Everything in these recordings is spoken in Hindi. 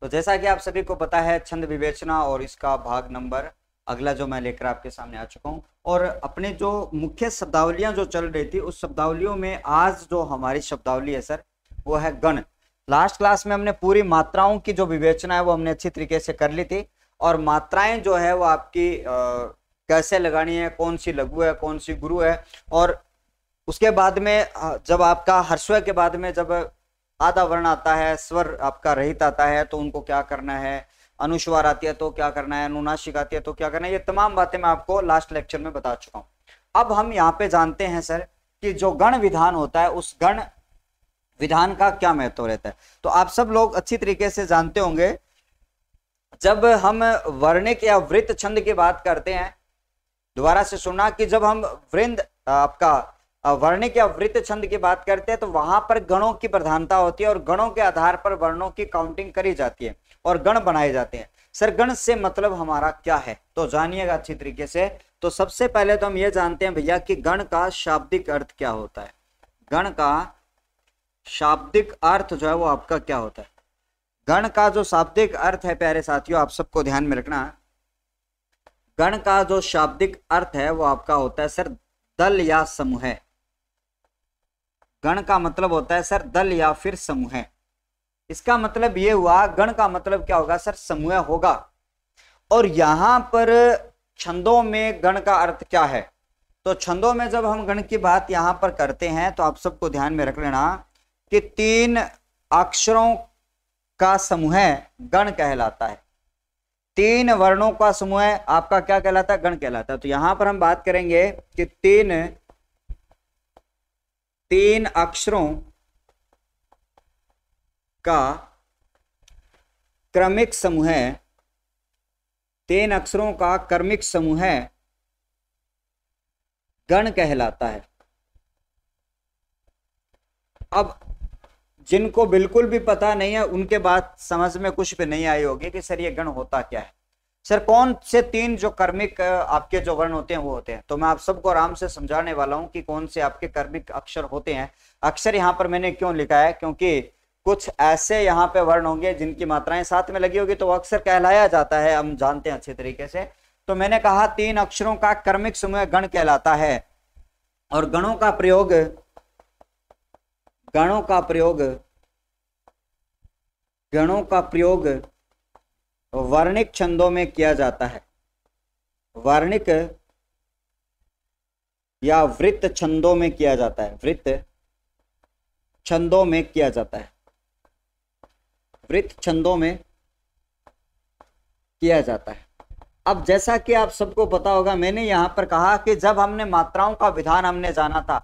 तो जैसा कि आप सभी को पता है छंद विवेचना और इसका भाग नंबर अगला जो मैं लेकर आपके सामने आ चुका हूँ और अपने जो मुख्य शब्दावलियां जो चल रही थी उस शब्दावलियों में आज जो हमारी शब्दावली है सर वो है गण लास्ट क्लास में हमने पूरी मात्राओं की जो विवेचना है वो हमने अच्छी तरीके से कर ली थी और मात्राएं जो है वो आपकी आ, कैसे लगानी है कौन सी लघु है कौन सी गुरु है और उसके बाद में जब आपका हर्षव के बाद में जब आधा वर्ण आता है स्वर आपका रहित आता है तो उनको क्या करना है अनुस्वार आती है तो क्या करना है अनुनाशिक आती है तो क्या करना है ये तमाम बातें मैं आपको लास्ट लेक्चर में बता चुका हूँ अब हम यहाँ पे जानते हैं सर कि जो गण विधान होता है उस गण विधान का क्या महत्व रहता है तो आप सब लोग अच्छी तरीके से जानते होंगे जब हम वर्णिक या वृत्त छंद की बात करते हैं दोबारा से सुना कि जब हम वृंद आपका वर्णिक या वृत्त छंद की बात करते हैं तो वहां पर गणों की प्रधानता होती है और गणों के आधार पर वर्णों की काउंटिंग करी जाती है और गण बनाए जाते हैं सर गण से मतलब हमारा क्या है तो जानिएगा अच्छी तरीके से तो सबसे पहले तो हम ये जानते हैं भैया कि गण का शाब्दिक अर्थ क्या होता है गण का शाब्दिक अर्थ जो है वो आपका क्या होता है गण का जो शाब्दिक अर्थ है प्यारे साथियों आप सबको ध्यान में रखना गण का जो शाब्दिक अर्थ है वो आपका होता है सर दल या समूह गण का मतलब होता है सर दल या फिर समूह इसका मतलब ये हुआ गण का मतलब क्या होगा सर समूह होगा और यहां पर छंदों में गण का अर्थ क्या है तो छंदों में जब हम गण की बात यहां पर करते हैं तो आप सबको ध्यान में रख लेना कि तीन अक्षरों का समूह गण कहलाता है तीन वर्णों का समूह आपका क्या कहलाता है गण कहलाता है तो यहां पर हम बात करेंगे कि तीन तीन अक्षरों का क्रमिक समूह तीन अक्षरों का क्रमिक समूह गण कहलाता है अब जिनको बिल्कुल भी पता नहीं है उनके बात समझ में कुछ भी नहीं आई होगी कि सर ये गण होता क्या है सर कौन से तीन जो कर्मिक आपके जो वर्ण होते हैं वो होते हैं तो मैं आप सबको आराम से समझाने वाला हूँ कि कौन से आपके कर्मिक अक्षर होते हैं अक्षर यहाँ पर मैंने क्यों लिखा है क्योंकि कुछ ऐसे यहाँ पे वर्ण होंगे जिनकी मात्राएं साथ में लगी होगी तो अक्षर कहलाया जाता है हम जानते हैं अच्छे तरीके से तो मैंने कहा तीन अक्षरों का कर्मिक समूह गण कहलाता है और गणों का प्रयोग गणों का प्रयोग गणों का प्रयोग वर्णिक छंदों में किया जाता है वर्णिक या वृत्त छंदों में किया जाता है वृत्त छंदों में किया जाता है वृत्त छंदों में किया जाता है अब जैसा कि आप सबको पता होगा मैंने यहां पर कहा कि जब हमने मात्राओं का विधान हमने जाना था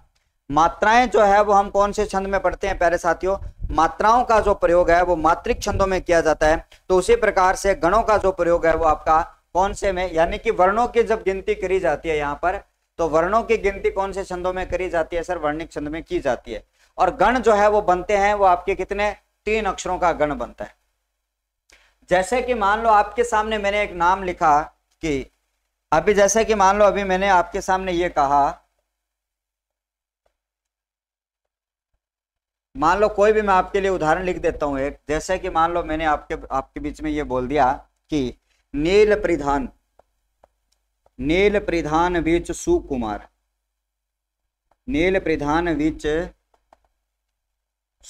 मात्राएं जो है वो हम कौन से छंद में पढ़ते हैं प्यारे साथियों मात्राओं का जो प्रयोग है वो मात्रिक छंदों में किया जाता है तो उसी प्रकार से गणों का जो प्रयोग है वो आपका कौन से में यानी कि वर्णों की जब गिनती करी जाती है यहाँ पर तो वर्णों की गिनती कौन से छंदों में करी जाती है सर वर्णिक छंद में की जाती है और गण जो है वो बनते हैं वो आपके कितने तीन अक्षरों का गण बनता है जैसे कि मान लो आपके सामने मैंने एक नाम लिखा कि अभी जैसे कि मान लो अभी मैंने आपके सामने ये कहा मान लो कोई भी मैं आपके लिए उदाहरण लिख देता हूँ एक जैसे कि मान लो मैंने आपके आपके बीच में ये बोल दिया कि नील परिधान नील परिधान बीच सुकुमार नील परिधान बीच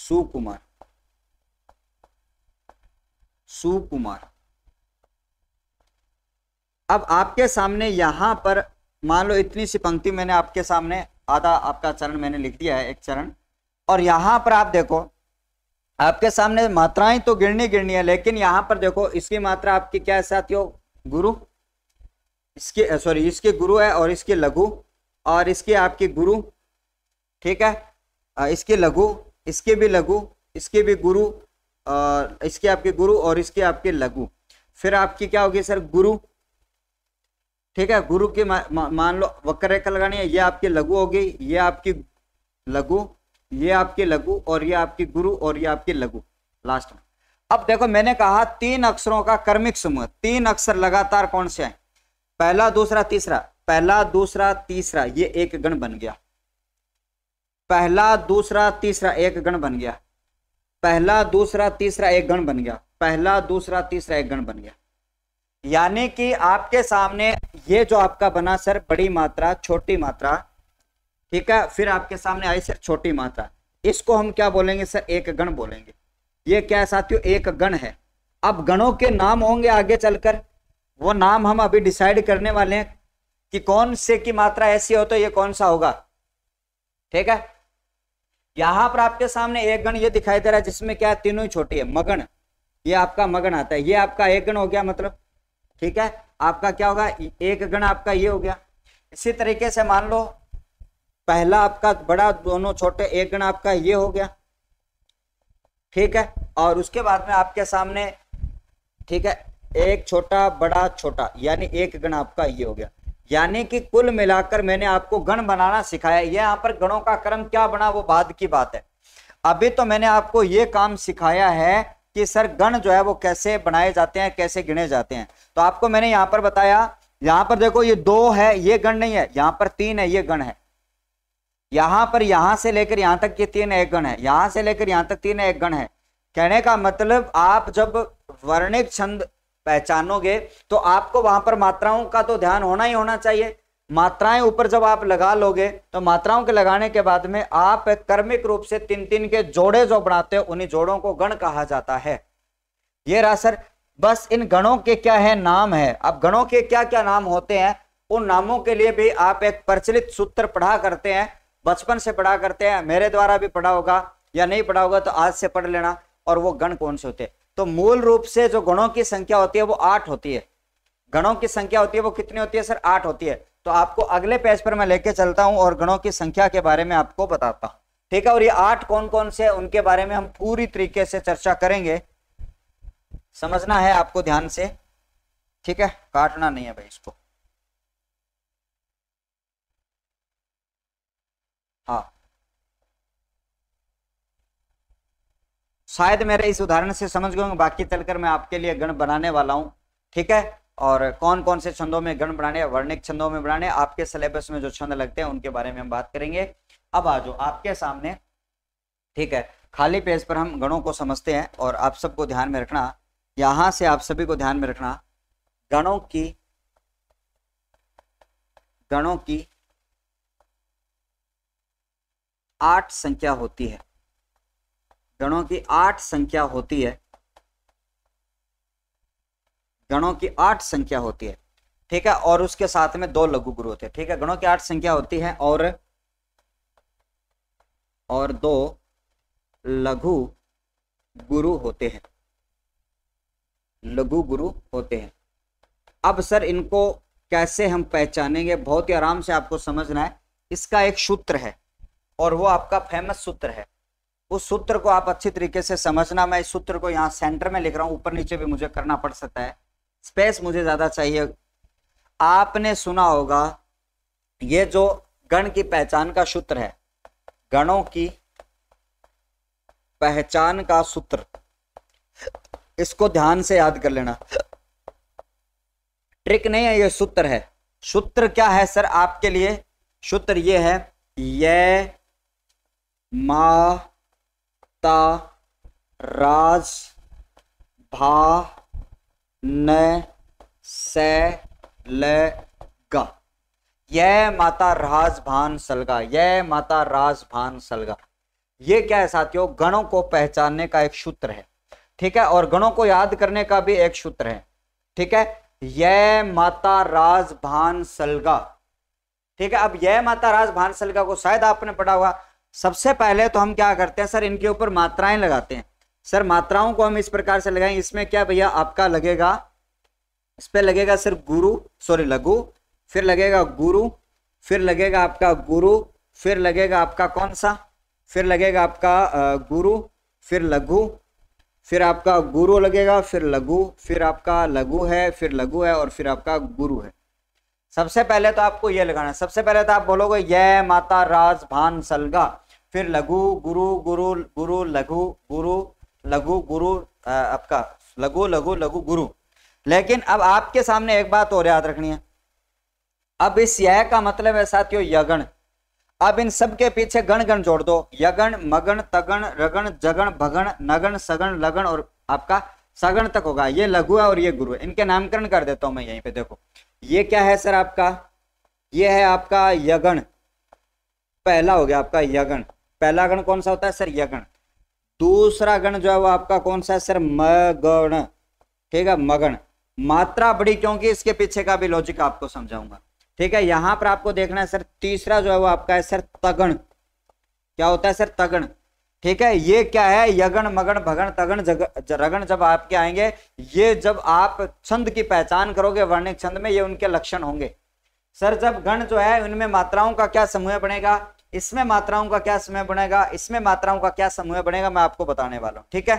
सुकुमार सुकुमार अब आपके सामने यहां पर मान लो इतनी सी पंक्ति मैंने आपके सामने आधा आपका चरण मैंने लिख दिया है एक चरण और यहां पर आप देखो आपके सामने मात्राएं तो गिरनी गिरनी है लेकिन यहां पर देखो इसकी मात्रा आपकी क्या है साथियों गुरु इसके सॉरी इसके गुरु है और इसके लघु और इसके आपके गुरु ठीक है इसके लघु इसके भी लघु इसके भी गुरु और इसके आपके गुरु और इसके आपके लघु फिर आपकी क्या होगी सर गुरु ठीक है गुरु के मान मा, मा लो वक्र रेखा लगानी है ये आपके लघु होगी ये आपकी लघु ये आपके लघु और ये आपके गुरु और ये आपके लघु लास्ट में अब देखो मैंने कहा तीन अक्षरों का कर्मिक समूह तीन अक्षर लगातार कौन से हैं पहला दूसरा तीसरा पहला दूसरा तीसरा ये एक गण बन गया पहला दूसरा तीसरा एक गण बन गया पहला दूसरा तीसरा एक गण बन गया पहला दूसरा तीसरा एक गण बन गया यानी कि आपके सामने ये जो आपका बना सर बड़ी मात्रा छोटी मात्रा ठीक है फिर आपके सामने आई सर छोटी मात्रा इसको हम क्या बोलेंगे सर एक गण बोलेंगे ये क्या है साथियों एक गण है अब गणों के नाम होंगे आगे चलकर वो नाम हम अभी डिसाइड करने वाले हैं कि कौन से की मात्रा ऐसी हो तो ये कौन सा होगा ठीक है यहां पर आपके सामने एक गण ये दिखाई दे रहा है जिसमें क्या है तीनों ही छोटी है मगन ये आपका मगन आता है ये आपका एक गण हो गया मतलब ठीक है आपका क्या होगा एक गण आपका ये हो गया इसी तरीके से मान लो पहला आपका बड़ा दोनों छोटे एक गण आपका ये हो गया ठीक है और उसके बाद में आपके सामने ठीक है एक छोटा बड़ा छोटा यानी एक गण आपका ये हो गया यानी कि कुल मिलाकर मैंने आपको गण बनाना सिखाया ये यहां पर गणों का क्रम क्या बना वो बाद की बात है अभी तो मैंने आपको ये काम सिखाया है कि सर गण जो है वो कैसे बनाए जाते हैं कैसे गिने जाते हैं तो आपको मैंने यहाँ पर बताया यहाँ पर देखो ये दो है ये गण नहीं है यहाँ पर तीन है ये गण है यहां पर यहां से लेकर यहां तक ये तीन एक गण है यहाँ से लेकर यहाँ तक तीन एक गण है कहने का मतलब आप जब वर्णिक छंद पहचानोगे तो आपको वहां पर मात्राओं का तो ध्यान होना ही होना चाहिए मात्राएं ऊपर जब आप लगा लोगे तो मात्राओं के लगाने के बाद में आप कर्मिक रूप से तीन तीन के जोड़े जो बनाते हो उन्हीं जोड़ों को गण कहा जाता है ये रहा सर बस इन गणों के क्या है नाम है अब गणों के क्या क्या नाम होते हैं उन नामों के लिए भी आप एक प्रचलित सूत्र पढ़ा करते हैं बचपन से पढ़ा करते हैं मेरे द्वारा भी पढ़ा होगा या नहीं पढ़ा होगा तो आज से पढ़ लेना और वो गण कौन से होते हैं तो मूल रूप से जो गणों की संख्या होती है वो आठ होती है गणों की संख्या होती है वो कितनी होती है सर आठ होती है तो आपको अगले पेज पर मैं लेके चलता हूँ और गणों की संख्या के बारे में आपको बताता हूँ ठीक है और ये आठ कौन कौन से उनके बारे में हम पूरी तरीके से चर्चा करेंगे समझना है आपको ध्यान से ठीक है काटना नहीं है भाई इसको हाँ शायद मेरे इस उदाहरण से समझ गए बाकी चलकर मैं आपके लिए गण बनाने वाला हूँ ठीक है और कौन कौन से छंदों में गण बनाने वर्णिक छंदों में बनाने आपके सिलेबस में जो छंद लगते हैं उनके बारे में हम बात करेंगे अब आ जाओ आपके सामने ठीक है खाली पेज पर हम गणों को समझते हैं और आप सबको ध्यान में रखना यहां से आप सभी को ध्यान में रखना गणों की गणों की आठ संख्या होती है गणों की आठ संख्या होती है गणों की आठ संख्या होती है ठीक है और उसके साथ में दो लघु गुरु होते हैं ठीक है गणों की आठ संख्या होती है और और दो लघु गुरु होते हैं लघु गुरु होते हैं अब सर इनको कैसे हम पहचानेंगे बहुत ही आराम से आपको समझना है इसका एक सूत्र है और वो आपका फेमस सूत्र है उस सूत्र को आप अच्छी तरीके से समझना मैं इस सूत्र को यहाँ सेंटर में लिख रहा हूँ ऊपर नीचे भी मुझे करना पड़ सकता है स्पेस मुझे ज़्यादा चाहिए आपने सुना होगा ये जो गण की पहचान का सूत्र है गणों की पहचान का सूत्र इसको ध्यान से याद कर लेना ट्रिक नहीं है ये सूत्र है सूत्र क्या है सर आपके लिए सूत्र ये है यह माता राज भा न से ल गा यह माता राज भान सलगा यह माता राज भान सलगा ये क्या है साथियों गणों को पहचानने का एक सूत्र है ठीक है और गणों को याद करने का भी एक सूत्र है ठीक है यह माता राज भान सलगा ठीक है अब यह माता राज भान सलगा को शायद आपने पढ़ा हुआ सबसे पहले तो हम क्या करते हैं सर इनके ऊपर मात्राएं लगाते हैं सर मात्राओं को हम इस प्रकार से लगाएं इसमें क्या भैया आपका लगेगा इस पर लगेगा सर गुरु सॉरी लघु फिर लगेगा गुरु फिर लगेगा आपका गुरु फिर लगेगा आपका कौन सा फिर लगेगा आपका गुरु फिर लघु फिर आपका गुरु लगेगा फिर लघु फिर आपका लघु है फिर लघु है और फिर आपका गुरु है सबसे पहले तो आपको ये लगाना सबसे पहले तो आप बोलोगे ये माता राज भान सलगा फिर लघु गुरु गुरु गुरु लघु गुरु लघु गुरु आपका लघु लघु लघु गुरु लेकिन अब आपके सामने एक बात और याद रखनी है अब इस यह का मतलब है साथियों यगण अब इन सब के पीछे गण गण जोड़ दो यगण मगण तगण रगण जगण भगण नगण सगण लगण और आपका सगण तक होगा ये लघु है और ये गुरु है इनके नामकरण कर देता हूं मैं यहीं पे देखो ये क्या है सर आपका ये है आपका यगण पहला हो गया आपका यगण पहला गण कौन सा होता है सर यगण दूसरा गण जो है वो आपका कौन सा है सर मगण ठीक है मगण मात्रा बड़ी क्योंकि इसके पीछे का भी लॉजिक आपको समझाऊंगा ठीक है यहां पर आपको देखना है सर तीसरा जो है वो आपका है सर तगण क्या होता है सर तगण ठीक है ये क्या है यगन मगन भगन तगन जग, रगन जब आपके आएंगे ये जब आप छंद की पहचान करोगे वर्णिक छंद में ये उनके लक्षण होंगे सर जब गण जो है उनमें मात्राओं का क्या समूह बनेगा इसमें मात्राओं का क्या समूह बनेगा इसमें मात्राओं का क्या समूह बनेगा मैं आपको बताने वाला हूं ठीक है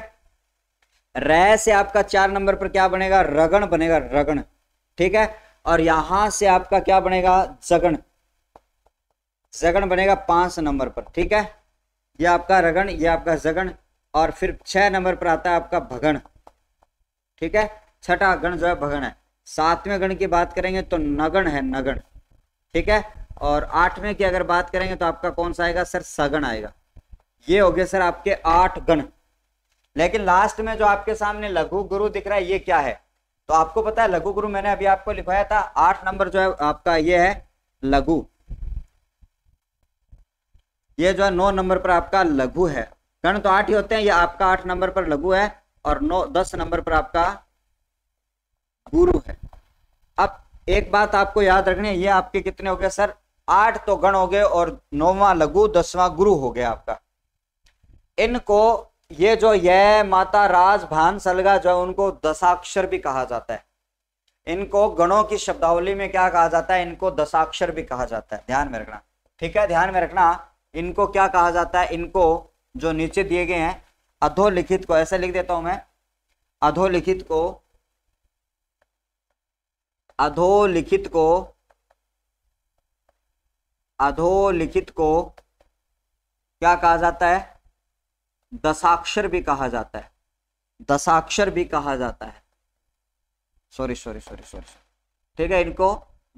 रह से आपका चार नंबर पर क्या बनेगा रगण बनेगा रगण ठीक है और यहां से आपका क्या बनेगा जगण जगण बनेगा पांच नंबर पर ठीक है ये आपका रगण ये आपका जगण और फिर छह नंबर पर आता है आपका भगण ठीक है छठा गण जो है भगण है सातवें गण की बात करेंगे तो नगण है नगण ठीक है और आठवें की अगर बात करेंगे तो आपका कौन सा आएगा सर सगण आएगा ये हो गए सर आपके आठ गण लेकिन लास्ट में जो आपके सामने लघु गुरु दिख रहा है ये क्या है तो आपको पता है लघु गुरु मैंने अभी आपको लिखवाया था आठ नंबर जो है आपका ये है लघु ये जो है नौ नंबर पर आपका लघु है गण तो आठ ही होते हैं ये आपका आठ नंबर पर लघु है और नौ दस नंबर पर आपका गुरु है अब एक बात आपको याद रखनी है ये आपके कितने हो गए सर आठ तो गण हो गए और नौवा लघु दसवां गुरु हो गया आपका इनको ये जो ये माता राज भान सलगा जो है उनको दशाक्षर भी कहा जाता है इनको गणों की शब्दावली में क्या कहा जाता है इनको दशाक्षर भी कहा जाता है ध्यान में रखना ठीक है ध्यान में रखना इनको क्या कहा जाता है इनको जो नीचे दिए गए हैं अधोलिखित को ऐसे लिख देता हूं मैं अधोलिखित को अधोलिखित को अधोलिखित को क्या कहा जाता है दशाक्षर भी कहा जाता है दशाक्षर भी कहा जाता है सॉरी सॉरी सॉरी सॉरी ठीक है इनको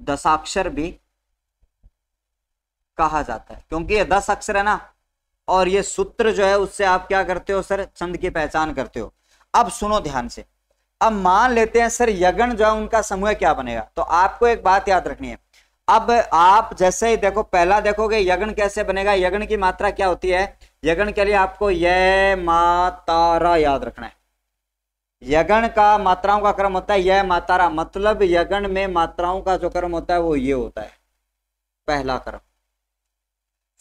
दशाक्षर भी कहा जाता है क्योंकि ये दस अक्षर है ना और ये सूत्र जो है उससे आप क्या करते हो सर छंद की पहचान करते हो अब सुनो ध्यान से अब मान लेते हैं सर यगन जो है उनका समूह क्या बनेगा तो आपको एक बात याद रखनी है अब आप जैसे ही देखो पहला देखोगे यगन कैसे बनेगा यगन की मात्रा क्या होती है यगन के लिए आपको ये मातारा याद रखना है यगन का मात्राओं का क्रम होता है यह मातारा मतलब यगन में मात्राओं का जो क्रम होता है वो ये होता है पहला क्रम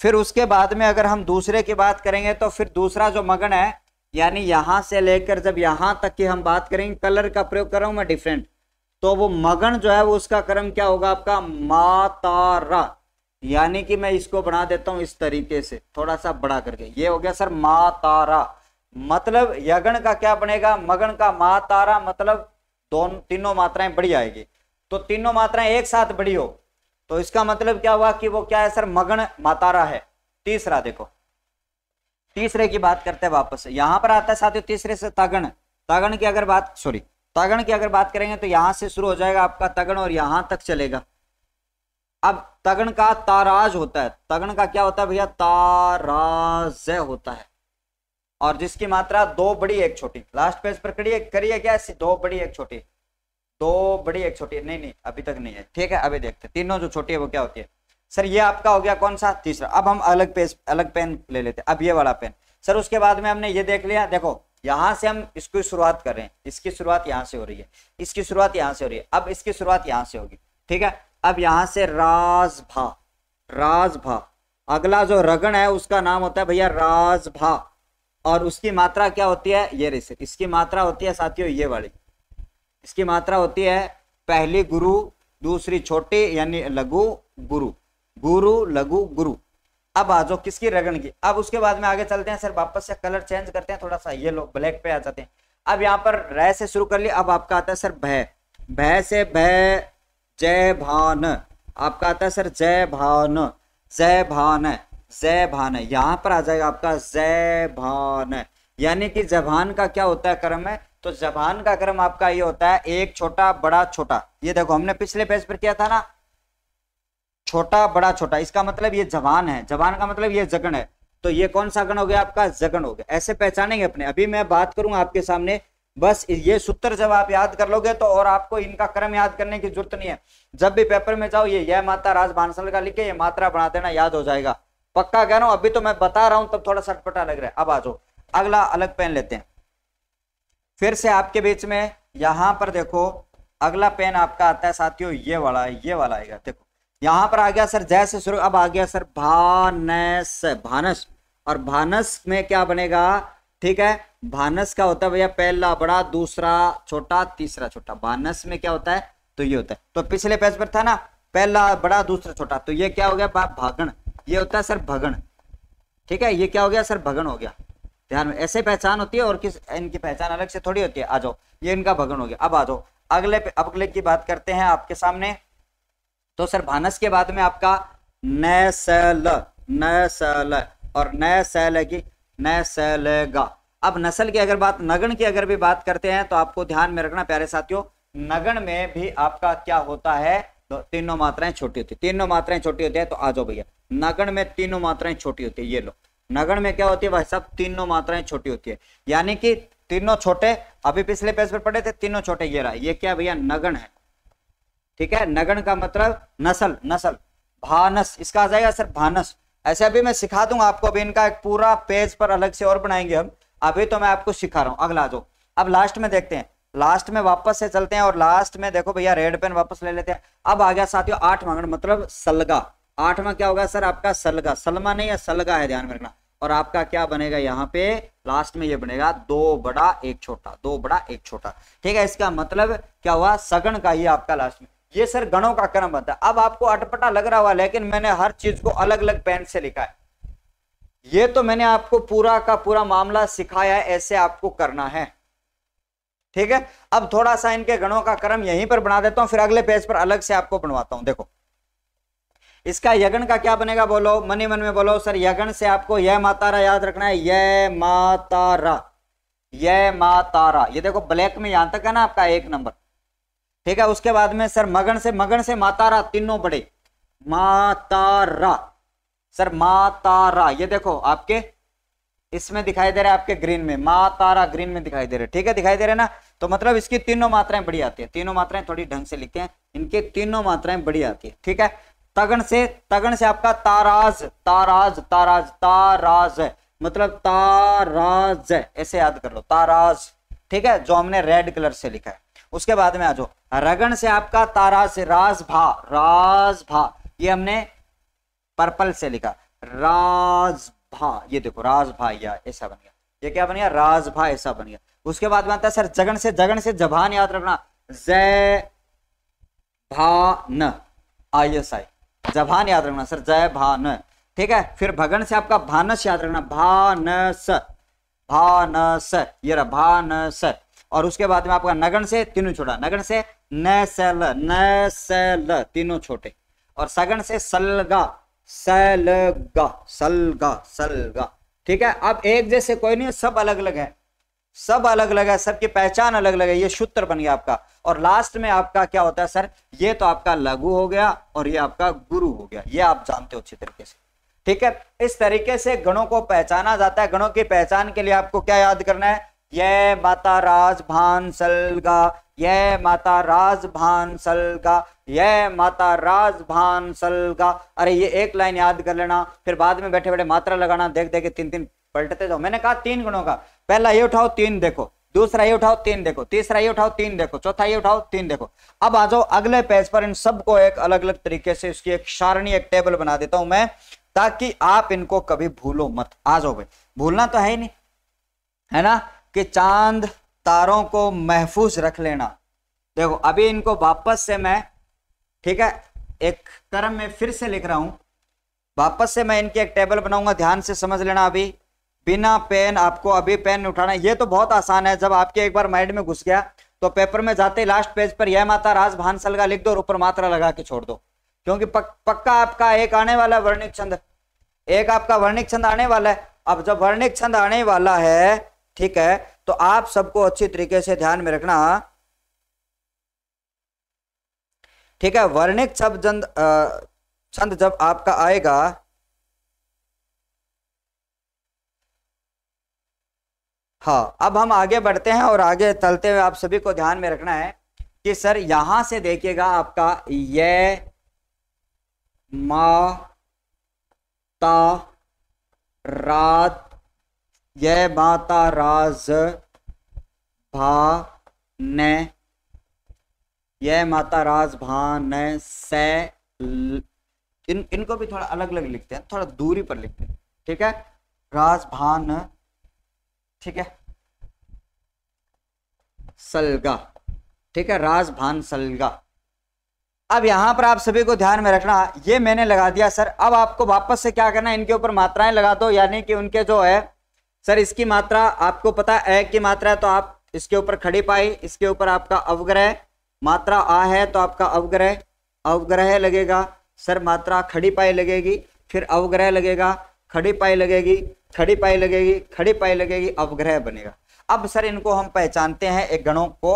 फिर उसके बाद में अगर हम दूसरे की बात करेंगे तो फिर दूसरा जो मगन है यानी यहाँ से लेकर जब यहाँ तक की हम बात करेंगे कलर का प्रयोग कर रहा हूँ मैं डिफरेंट तो वो मगन जो है वो उसका क्रम क्या होगा आपका मातारा यानी कि मैं इसको बना देता हूँ इस तरीके से थोड़ा सा बड़ा करके ये हो गया सर मातारा मतलब यगन का क्या बनेगा मगन का मातारा मतलब दोनों तीनों मात्राएं बड़ी आएगी तो तीनों मात्राएं एक साथ बड़ी हो तो इसका मतलब क्या हुआ कि वो क्या है सर मगन मातारा है तीसरा देखो तीसरे की बात करते हैं वापस यहां पर आता है साथियों तीसरे से तगण तगण की अगर बात सॉरी तगण की अगर बात करेंगे तो यहां से शुरू हो जाएगा आपका तगण और यहां तक चलेगा अब तगण का ताराज होता है तगण का क्या होता है भैया ताराज होता है और जिसकी मात्रा दो बड़ी एक छोटी लास्ट पेज पर करिए करिए क्या दो बड़ी एक छोटी दो तो बड़ी एक छोटी नहीं नहीं अभी तक नहीं है ठीक है अभी देखते हैं तीनों जो छोटी है वो क्या होती है सर ये आपका हो गया कौन सा तीसरा अब हम अलग पेज अलग पेन ले लेते हैं अब ये वाला पेन सर उसके बाद में हमने ये देख लिया देखो यहाँ से हम इसको शुरुआत कर रहे हैं इसकी शुरुआत यहाँ से हो रही है इसकी शुरुआत यहाँ से हो रही है अब इसकी शुरुआत यहाँ से होगी ठीक है अब यहाँ से राज भा राज भा अगला जो रगण है उसका नाम होता है भैया राज भा और उसकी मात्रा क्या होती है ये रिश्ते इसकी मात्रा होती है साथियों ये वाली इसकी मात्रा होती है पहली गुरु दूसरी छोटी यानी लघु गुरु गुरु लघु गुरु अब आ जाओ किसकी रगन की अब उसके बाद में आगे चलते हैं सर वापस से कलर चेंज करते हैं थोड़ा सा ये लोग ब्लैक पे आ जाते हैं अब यहाँ पर रह से शुरू कर लिया अब आपका आता है सर भय भय से भय जय भान आपका आता है सर जय भान जय भान जय भान यहाँ पर आ जाएगा आपका जय भान यानी कि जबान का क्या होता है कर्म है तो जबान का क्रम आपका ये होता है एक छोटा बड़ा छोटा ये देखो हमने पिछले पेज पर किया था ना छोटा बड़ा छोटा इसका मतलब ये जबान है जबान का मतलब ये जगन है तो ये कौन सा गण हो गया आपका जगन हो गया ऐसे पहचानेंगे अपने अभी मैं बात करूंगा आपके सामने बस ये सूत्र जब आप याद कर लोगे तो और आपको इनका क्रम याद करने की जरूरत नहीं है जब भी पेपर में जाओ ये यह माता राज भानसल का लिखे ये मात्रा बना देना याद हो जाएगा पक्का कह रहा हूं अभी तो मैं बता रहा हूं तब थोड़ा सटपटा लग रहा है अब आ जाओ अगला अलग पेन लेते हैं फिर से आपके बीच में यहां पर देखो अगला पेन आपका आता है साथियों ये वाला ये वाला आएगा देखो यहां पर आ गया सर जैसे शुरू अब आ गया सर भानस भानस और भानस में क्या बनेगा ठीक है भानस का होता है भैया पहला बड़ा दूसरा छोटा तीसरा छोटा भानस में क्या होता है तो ये होता है तो पिछले पेज पर था ना पहला बड़ा दूसरा छोटा तो ये क्या हो गया भागण ये होता है सर भगण ठीक है ये क्या हो गया सर भगण हो गया ध्यान में ऐसे पहचान होती है और किस इनकी पहचान अलग से थोड़ी होती है आ जाओ ये इनका भगन हो गया अब आ जाओ अगले अगले की बात करते हैं आपके सामने तो सर भानस के बाद में आपका न सल और सल की नैसलगा अब नस्ल की अगर बात नगन की अगर भी बात करते हैं तो आपको ध्यान में रखना प्यारे साथियों नगन में भी आपका क्या होता है तो तीनों मात्राएं छोटी होती है तीनों मात्राएं छोटी होती है तो आ जाओ भैया नगन में तीनों मात्राएं छोटी होती है ये लो नगण में क्या होती है भाई साहब तीनों मात्राएं छोटी होती है यानी कि तीनों छोटे अभी पिछले पेज पर पढ़े थे तीनों छोटे ये रहा ये क्या भैया नगण है ठीक है नगण का मतलब नसल नसल भानस इसका आ जाएगा सर भानस ऐसे अभी मैं सिखा दूंगा आपको अभी इनका एक पूरा पेज पर अलग से और बनाएंगे हम अभी तो मैं आपको सिखा रहा हूँ अगला जो अब लास्ट में देखते हैं लास्ट में वापस से चलते हैं और लास्ट में देखो भैया रेड पेन वापस ले लेते हैं अब आ गया साथियों आठ मांगण मतलब सलगा आठवां क्या होगा सर आपका सलगा सलमा नहीं या सलगा है ध्यान में रखना और आपका क्या बनेगा यहाँ पे लास्ट में ये बनेगा दो बड़ा एक छोटा दो बड़ा एक छोटा ठीक है इसका मतलब क्या हुआ सगन का ही आपका लास्ट में ये सर गणों का क्रम बनता है अब आपको अटपटा लग रहा हुआ लेकिन मैंने हर चीज को अलग अलग पेन से लिखा है ये तो मैंने आपको पूरा का पूरा मामला सिखाया है ऐसे आपको करना है ठीक है अब थोड़ा सा इनके गणों का क्रम यहीं पर बना देता हूं फिर अगले पेज पर अलग से आपको बनवाता हूं देखो इसका यगन का क्या बनेगा बोलो मनी मन में बोलो सर यगन से आपको यह मातारा याद रखना है यह मातारा यह मातारा ये देखो ब्लैक में यहां तक है ना आपका एक नंबर ठीक है उसके बाद में सर मगन से मगन से मातारा तीनों बड़े मातारा सर मातारा ये देखो आपके इसमें दिखाई दे रहा है आपके ग्रीन में मा तारा ग्रीन में दिखाई दे रहे ठीक है दिखाई दे रहे ना तो मतलब इसकी तीनों मात्राएं बड़ी आती है तीनों मात्राएं थोड़ी ढंग से लिखते हैं इनके तीनों मात्राएं बड़ी आती है ठीक है तगन से तगन से आपका ताराज ताराज ताराज ताराज मतलब ताराज ऐसे याद कर लो ताराज ठीक है जो हमने रेड कलर से लिखा है उसके बाद में आ जाओ रगन से आपका ताराज से राज भा राज भा ये हमने पर्पल से लिखा राज भा ये देखो राज या ऐसा बन गया ये क्या बन गया राज भा ऐसा बन गया उसके बाद में आता है सर जगन से जगन से जभान याद रखना जय भा न आई एस आई जभान याद रखना सर जय भान ठीक है फिर भगन से आपका भानस याद रखना भानस भानस ये रहा भानस और उसके बाद में आपका नगन से तीनों छोटा नगन से न सल तीनों छोटे और सगन से सलगा सलगा सलगा सलगा ठीक है अब एक जैसे कोई नहीं सब अलग अलग है सब अलग अलग है सबकी पहचान अलग अलग है ये सूत्र बन गया आपका और लास्ट में आपका क्या होता है सर ये तो आपका लघु हो गया और ये आपका गुरु हो गया ये आप जानते हो अच्छी तरीके से ठीक है इस तरीके से गणों को पहचाना जाता है गणों की पहचान के लिए आपको क्या याद करना है ये माता राज भान सलगा ये माता राज भान सलगा ये माता राज भान सलगा अरे ये एक लाइन याद कर लेना फिर बाद में बैठे बैठे मात्रा लगाना देख देख के तीन तीन पलटते जाओ मैंने कहा तीन गुणों का पहला ये उठाओ तीन देखो दूसरा ये उठाओ तीन देखो तीसरा ये उठाओ तीन देखो चौथा ये उठाओ तीन देखो अब आ जाओ अगले पेज पर इन सबको एक अलग अलग तरीके से उसकी एक सारणी एक टेबल बना देता हूं मैं ताकि आप इनको कभी भूलो मत आ जाओ भाई भूलना तो है ही नहीं है ना कि चांद तारों को महफूज रख लेना देखो अभी इनको वापस से मैं ठीक है एक क्रम में फिर से लिख रहा हूं वापस से मैं इनकी एक टेबल बनाऊंगा ध्यान से समझ लेना अभी बिना पेन आपको अभी पेन उठाना ये तो बहुत आसान है जब आपके एक बार माइंड में घुस गया तो पेपर में जाते लास्ट पेज पर यह माता राज भानसल का लिख दो और ऊपर मात्रा लगा के छोड़ दो क्योंकि पक, पक्का आपका एक आने वाला वर्णिक छंद एक आपका वर्णिक छंद आने वाला है अब जब वर्णिक छंद आने वाला है ठीक है तो आप सबको अच्छी तरीके से ध्यान में रखना ठीक है वर्णिक छंद छंद जब आपका आएगा हाँ अब हम आगे बढ़ते हैं और आगे चलते हुए आप सभी को ध्यान में रखना है कि सर यहां से देखिएगा आपका ये मा ता रात ये माता राज भा न ये माता राज भा न से इन इनको भी थोड़ा अलग अलग लिखते हैं थोड़ा दूरी पर लिखते हैं ठीक है राज भान ठीक है सलगा ठीक है राजभान सलगा अब यहां पर आप सभी को ध्यान में रखना ये मैंने लगा दिया सर अब आपको वापस से क्या करना है इनके ऊपर मात्राएं लगा दो यानी कि उनके जो है सर इसकी मात्रा आपको पता है की मात्रा है तो आप इसके ऊपर खड़ी पाई इसके ऊपर आपका अवग्रह मात्रा आ है तो आपका अवग्रह अवग्रह लगेगा सर मात्रा खड़ी पाई लगेगी फिर अवग्रह लगेगा खड़ी पाई लगेगी खड़ी पाई लगेगी खड़ी पाई लगेगी अवग्रह बनेगा अब सर इनको हम पहचानते हैं एक गणों को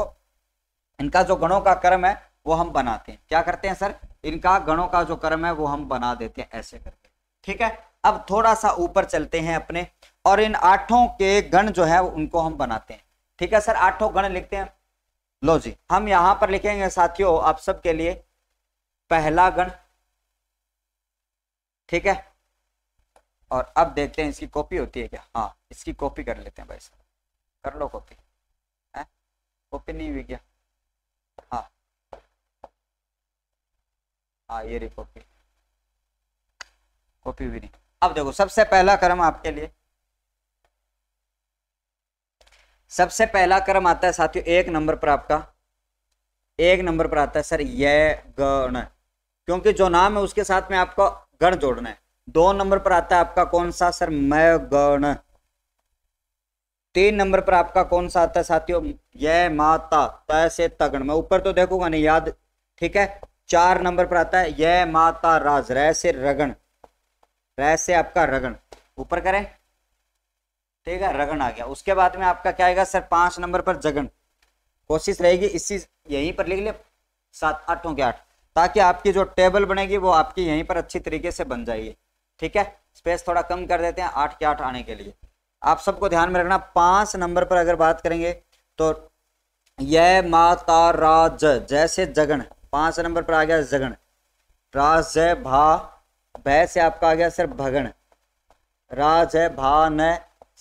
इनका जो गणों का क्रम है वो हम बनाते हैं क्या करते हैं सर इनका गणों का जो क्रम है वो हम बना देते हैं ऐसे करके ठीक है अब थोड़ा सा ऊपर चलते हैं अपने और इन आठों के गण जो है उनको हम बनाते हैं ठीक है सर आठों गण लिखते हैं लो जी हम यहां पर लिखेंगे साथियों आप सबके लिए पहला गण ठीक है और अब देखते हैं इसकी कॉपी होती है क्या हाँ इसकी कॉपी कर लेते हैं भाई साहब कर लो कॉपी है कॉपी नहीं हुई क्या हाँ हाँ ये रही कॉपी कॉपी हुई नहीं अब देखो सबसे पहला क्रम आपके लिए सबसे पहला क्रम आता है साथियों एक नंबर पर आपका एक नंबर पर आता है सर यह गण क्योंकि जो नाम है उसके साथ में आपको गण जोड़ना है दो नंबर पर आता है आपका कौन सा सर मय गण तीन नंबर पर आपका कौन सा आता है साथियों यह माता तय से तगण मैं ऊपर तो देखूंगा नहीं याद ठीक है चार नंबर पर आता है यह माता राज रह से रगण रह से आपका रगन ऊपर करें ठीक है रगन आ गया उसके बाद में आपका क्या आएगा सर पांच नंबर पर जगन कोशिश रहेगी इसी यहीं पर लिख ले सात आठों के आठ ताकि आपकी जो टेबल बनेगी वो आपकी यहीं पर अच्छी तरीके से बन जाएगी ठीक है स्पेस थोड़ा कम कर देते हैं आठ के आठ आने के लिए आप सबको ध्यान में रखना पांच नंबर पर अगर बात करेंगे तो यह माता राज जैसे जगण पांच नंबर पर आ गया जगण राज जय भा भय से आपका आ गया सिर्फ भगण राज है भा न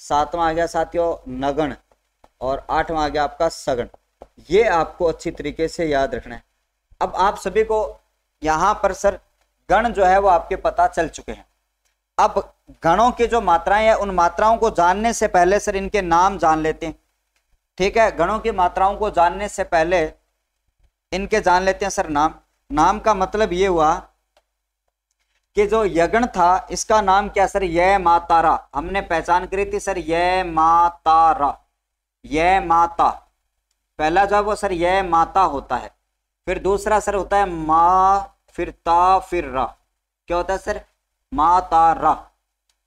सातवां आ गया साथियों नगण और आठवां आ गया आपका सगण ये आपको अच्छी तरीके से याद रखना है अब आप सभी को यहाँ पर सर गण जो है वो आपके पता चल चुके हैं अब गणों की जो मात्राएं हैं उन मात्राओं को जानने से पहले सर इनके नाम जान लेते हैं ठीक है गणों की मात्राओं को जानने से पहले इनके जान लेते हैं सर नाम नाम का मतलब ये हुआ कि जो यज्ञ था इसका नाम क्या सर यह मातारा हमने पहचान करी थी सर यह मातारा यह माता पहला जो वो सर यह माता होता है फिर दूसरा सर होता है मा फिर ता फिर रा क्या होता है सर माता रा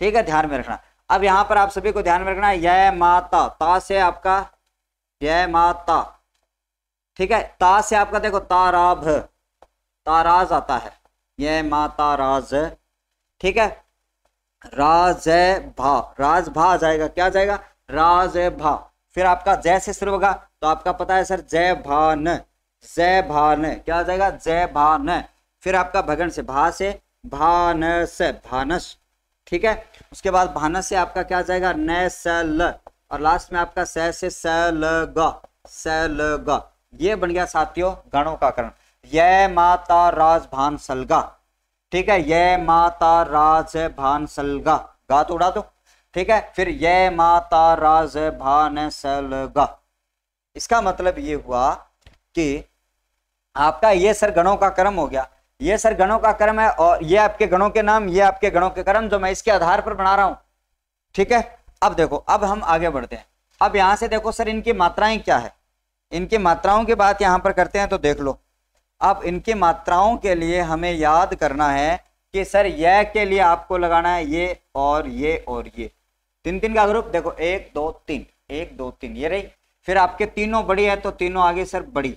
ठीक है ध्यान में रखना अब यहां पर आप सभी को ध्यान में रखना है माता ता से आपका जय माता ठीक है ता से आपका देखो ताराभ ताराज आता है यह माता राज ठीक है राज भा राज भा जाएगा क्या जाएगा राज भा फिर आपका जय से शुरू होगा तो आपका पता है सर जय भान जय भान क्या आ जाएगा जय भान फिर आपका भगन से भा से भानस भानस ठीक है उसके बाद भानस से आपका क्या जाएगा न नैसल और लास्ट में आपका स से सल ग सल ग ये बन गया साथियों गणों का करण यह माता राज भान सलगा ठीक है यह माता राज भान सलगा गा तो उड़ा दो ठीक है फिर य माता राज भान सलगा इसका मतलब ये हुआ कि आपका ये सर गणों का क्रम हो गया ये सर गणों का क्रम है और ये आपके गणों के नाम ये आपके गणों के क्रम जो मैं इसके आधार पर बना रहा हूँ ठीक है अब देखो अब हम आगे बढ़ते हैं अब यहाँ से देखो सर इनकी मात्राएं क्या है इनकी मात्राओं की बात यहाँ पर करते हैं तो देख लो अब इनकी मात्राओं के लिए हमें याद करना है कि सर यह के लिए आपको लगाना है ये और ये और ये तीन तीन का ग्रुप देखो एक दो तीन एक दो तीन ये रही फिर आपके तीनों बड़ी है तो तीनों आगे सर बड़ी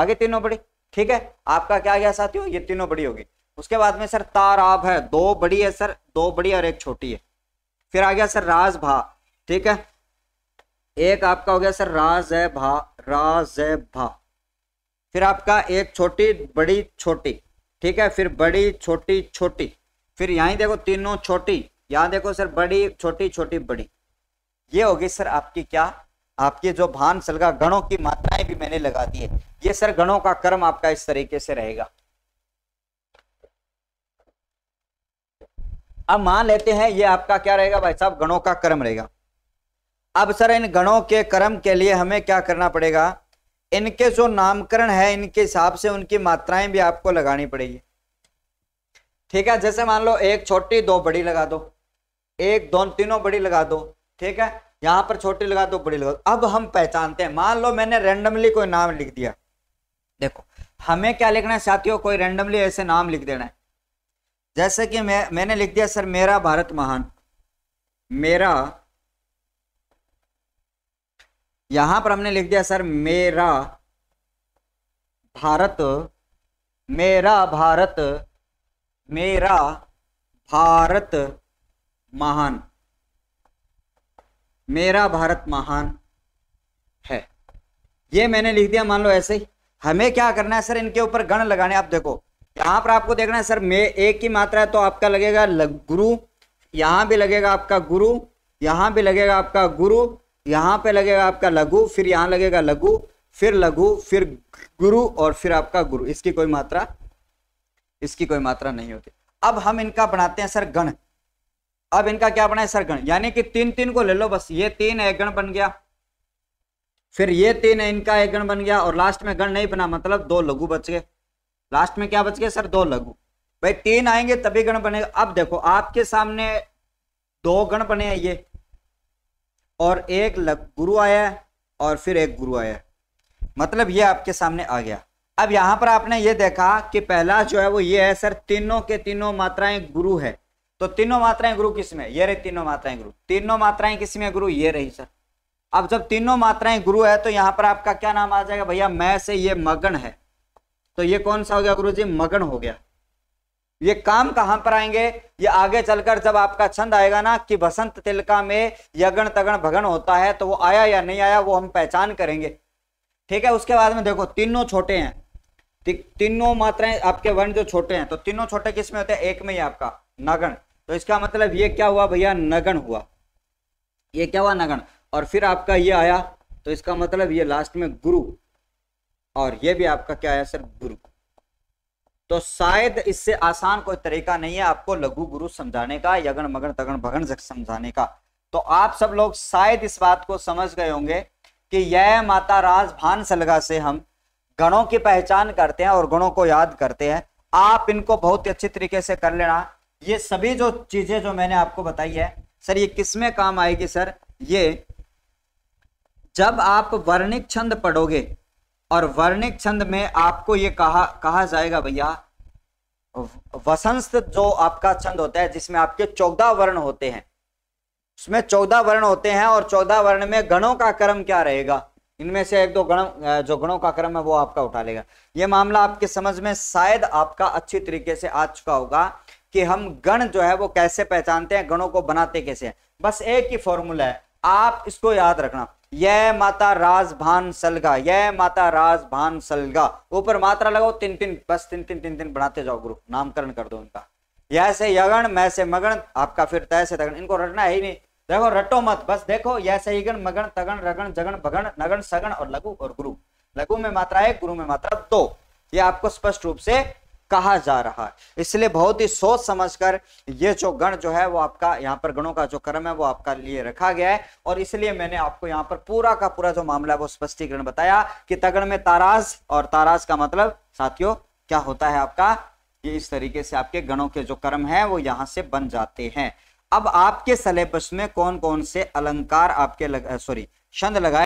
आगे तीनों बड़ी ठीक है आपका क्या गया साथियों ये तीनों बड़ी होगी उसके बाद में सर ताराब है दो बड़ी है सर दो बड़ी और एक छोटी है फिर आ गया सर राज भा ठीक है एक आपका हो गया सर राज है भा राज है भा फिर आपका एक छोटी बड़ी छोटी ठीक है फिर बड़ी छोटी छोटी फिर यहाँ देखो तीनों छोटी यहाँ देखो सर बड़ी छोटी छोटी बड़ी ये होगी सर आपकी क्या आपके जो भान सलगा गणों की मात्राएं भी मैंने लगा दी है ये सर गणों का क्रम आपका इस तरीके से रहेगा अब मान लेते हैं ये आपका क्या रहेगा भाई साहब गणों का क्रम रहेगा अब सर इन गणों के क्रम के लिए हमें क्या करना पड़ेगा इनके जो नामकरण है इनके हिसाब से उनकी मात्राएं भी आपको लगानी पड़ेगी ठीक है जैसे मान लो एक छोटी दो बड़ी लगा दो एक दो तीनों बड़ी लगा दो ठीक है यहाँ पर छोटी लगा दो बड़ी लगा दो अब हम पहचानते हैं मान लो मैंने रेंडमली कोई नाम लिख दिया देखो हमें क्या लिखना है साथियों कोई रेंडमली ऐसे नाम लिख देना है जैसे कि मैं मैंने लिख दिया सर मेरा भारत महान मेरा यहां पर हमने लिख दिया सर मेरा भारत मेरा भारत मेरा भारत महान मेरा भारत महान है ये मैंने लिख दिया मान लो ऐसे ही हमें क्या करना है सर इनके ऊपर गण लगाने आप देखो यहाँ पर आपको देखना है सर मे एक की मात्रा है तो आपका लगेगा लग, गुरु यहाँ भी लगेगा आपका गुरु यहाँ भी लगेगा आपका गुरु यहाँ पे लगेगा आपका लघु फिर यहाँ लगेगा लघु फिर लघु फिर गुरु और फिर आपका गुरु इसकी कोई मात्रा इसकी कोई मात्रा नहीं होती अब हम इनका बनाते हैं सर गण अब इनका क्या बना है सरगण यानी कि तीन तीन को ले लो बस ये तीन एक गण बन गया फिर ये तीन इनका एक गण बन गया और लास्ट में गण नहीं बना मतलब दो लघु बच गए लास्ट में क्या बच गए सर दो लघु भाई तीन आएंगे तभी गण बनेगा अब देखो आपके सामने दो गण बने हैं ये और एक गुरु आया और फिर एक गुरु आया मतलब ये आपके सामने आ गया अब यहां पर आपने ये देखा कि पहला जो है वो ये है सर तीनों के तीनों मात्राएं गुरु है तो तीनों मात्राएं गुरु किसमें ये रही तीनों मात्राएं गुरु तीनों मात्राएं किसमें गुरु ये रही सर अब जब तीनों मात्राएं गुरु है तो यहाँ पर आपका क्या नाम आ जाएगा भैया मैं से ये मगन है तो ये कौन सा हो गया गुरु जी मगन हो गया ये काम कहां पर आएंगे ये आगे चलकर जब आपका छंद आएगा ना कि बसंत तिलका में यगन तगन भगन होता है तो वो आया या नहीं आया वो हम पहचान करेंगे ठीक है उसके बाद में देखो तीनों छोटे हैं ती, तीनों मात्राएं आपके वर्ण जो छोटे हैं तो तीनों छोटे किसमें होते हैं एक में ही आपका नगन तो इसका मतलब ये क्या हुआ भैया नगण हुआ ये क्या हुआ नगण और फिर आपका ये आया तो इसका मतलब ये लास्ट में गुरु और ये भी आपका क्या आया सर गुरु तो शायद इससे आसान कोई तरीका नहीं है आपको लघु गुरु समझाने का यगन मगन तगन भगन जग समझाने का तो आप सब लोग शायद इस बात को समझ गए होंगे कि यह माता राज भान सलगा से हम गणों की पहचान करते हैं और गणों को याद करते हैं आप इनको बहुत ही अच्छे तरीके से कर लेना ये सभी जो चीज़ें जो मैंने आपको बताई है सर ये किस में काम आएगी सर ये जब आप वर्णिक छंद पढ़ोगे और वर्णिक छंद में आपको ये कहा कहा जाएगा भैया वसंत जो आपका छंद होता है जिसमें आपके चौदह वर्ण होते हैं उसमें चौदह वर्ण होते हैं और चौदह वर्ण में गणों का क्रम क्या रहेगा इनमें से एक दो गण जो गणों का क्रम है वो आपका उठा लेगा ये मामला आपके समझ में शायद आपका अच्छी तरीके से आ चुका होगा कि हम गण जो है वो कैसे पहचानते हैं गणों को बनाते कैसे हैं बस एक ही फॉर्मूला है आप इसको याद रखना यह माता राज भान सलगा यह माता राज भान सलगा ऊपर मात्रा लगाओ तीन तीन बस तीन तीन तीन तीन बनाते जाओ गुरु नामकरण कर दो उनका यह से यगण मैं से मगण आपका फिर तय से तगण इनको रटना है ही नहीं देखो रटो मत बस देखो यह से यगण मगण तगण रगण जगण भगण नगण सगण और लघु और गुरु लघु में मात्रा एक गुरु में मात्रा दो ये आपको स्पष्ट रूप से कहा जा रहा है इसलिए बहुत ही सोच समझकर ये जो गण जो है वो आपका यहाँ पर गणों का जो क्रम है वो आपका लिए रखा गया है और इसलिए मैंने आपको यहाँ पर पूरा का पूरा जो मामला है वो स्पष्टीकरण बताया कि तगण में ताराज और ताराज का मतलब साथियों क्या होता है आपका ये इस तरीके से आपके गणों के जो कर्म है वो यहाँ से बन जाते हैं अब आपके सिलेबस में कौन कौन से अलंकार आपके सॉरी छंद लगाए